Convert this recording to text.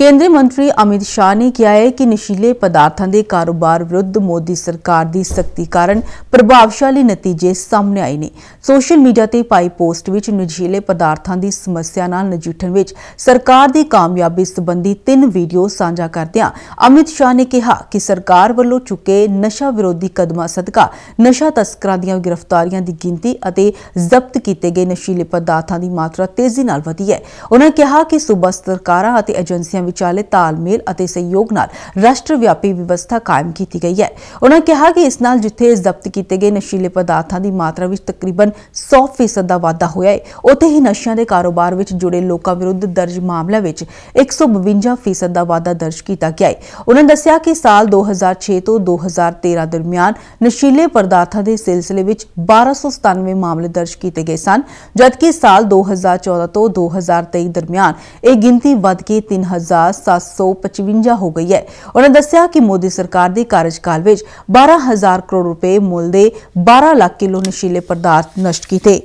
ਕੇਂਦਰੀ ਮੰਤਰੀ ਅਮਿਤ ਸ਼ਾਹ ਨੇ ਕਿਹਾ ਹੈ ਕਿ ਨਸ਼ੀਲੇ ਪਦਾਰਥਾਂ ਦੇ ਕਾਰੋਬਾਰ ਵਿਰੁੱਧ ਮੋਦੀ ਸਰਕਾਰ ਦੀ ਸਖਤੀ ਕਾਰਨ ਪ੍ਰਭਾਵਸ਼ਾਲੀ ਨਤੀਜੇ ਸਾਹਮਣੇ ਆਏ ਨੇ ਸੋਸ਼ਲ ਮੀਡੀਆ ਤੇ ਪਾਈ ਪੋਸਟ ਵਿੱਚ ਨਸ਼ੀਲੇ ਪਦਾਰਥਾਂ ਦੀ ਸਮੱਸਿਆ ਨਾਲ ਨਜਿੱਠਣ ਵਿੱਚ ਸਰਕਾਰ ਦੀ ਕਾਮਯਾਬੀ ਸੰਬੰਧੀ ਤਿੰਨ ਵੀਡੀਓ ਸਾਂਝਾ ਕਰਦਿਆਂ ਅਮਿਤ ਸ਼ਾਹ ਨੇ ਕਿਹਾ ਕਿ ਸਰਕਾਰ ਵੱਲੋਂ ਚੁੱਕੇ ਨਸ਼ਾ ਵਿਰੋਧੀ ਕਦਮਾਂ ਸਦਕਾ ਨਸ਼ਾ ਤਸਕਰਾਂ ਦੀਆਂ ਗ੍ਰਿਫਤਾਰੀਆਂ ਦੀ ਗਿਣਤੀ ਅਤੇ ਜ਼ਬਤ ਕੀਤੇ ਗਏ ਨਸ਼ੀਲੇ ਪਦਾਰਥਾਂ ਦੀ ਮਾਤਰਾ ਤੇਜ਼ੀ ਨਾਲ ਵਧੀ ਹੈ ਉਹਨਾਂ ਕਿਹਾ ਕਿ ਸੂਬਾ ਸਰਕਾਰਾਂ ਅਤੇ ਏਜੰਸੀਆਂ ਵਿਚਾਲੇ ਤਾਲਮੇਲ ਅਤੇ ਸਹਿਯੋਗ ਨਾਲ ਰਾਸ਼ਟਰ ਵਿਆਪੀ ਵਿਵਸਥਾ ਕਾਇਮ ਕੀਤੀ ਗਈ ਹੈ ਉਹਨਾਂ ਕਿਹਾ ਕਿ ਇਸ ਨਾਲ ਜਿੱਥੇ ਜ਼ਬਤ ਕੀਤੇ ਗਏ ਨਸ਼ੀਲੇ ਪਦਾਰਥਾਂ ਦੀ ਮਾਤਰਾ ਵਿੱਚ ਤਕਰੀਬਨ 100% ਦਾ ਵਾਧਾ ਹੋਇਆ ਹੈ ਉੱਥੇ ਹੀ ਨਸ਼ਿਆਂ ਦੇ ਕਾਰੋਬਾਰ ਵਿੱਚ ਜੁੜੇ ਲੋਕਾਂ ਵਿਰੁੱਧ ਦਰਜ ਮਾਮਲਿਆਂ ਵਿੱਚ 152% ਦਾ ਵਾਧਾ ਦਰਜ ਕੀਤਾ ਗਿਆ ਹੈ ਉਹਨਾਂ ਦੱਸਿਆ ਕਿ ਸਾਲ 2006 ਤੋਂ 2013 ਦਰਮਿਆਨ ਨਸ਼ੀਲੇ ਪਦਾਰਥਾਂ ਦੇ ਸਿਲਸਿਲੇ ਵਿੱਚ 1297 ਮਾਮਲੇ ਦਰਜ ਕੀਤੇ ਗਏ ਸਨ ਜਦਕਿ ਸਾਲ 2014 ਤੋਂ 2023 ਦਰਮਿਆਨ ਇਹ ਗਿਣਤੀ ਵਧ ਕੇ 3000 12755 ਹੋ ਗਈ ਹੈ ਉਹਨਾਂ ਦੱਸਿਆ ਕਿ ਮੋਦੀ ਸਰਕਾਰ ਦੇ ਕਾਰਜਕਾਲ ਵਿੱਚ 12000 ਕਰੋੜ ਰੁਪਏ ਮੁੱਲ ਦੇ 12 ਲੱਖ ਕਿਲੋ ਨਸ਼ੀਲੇ ਪਦਾਰਥ ਨਸ਼ਟ ਕੀਤੇ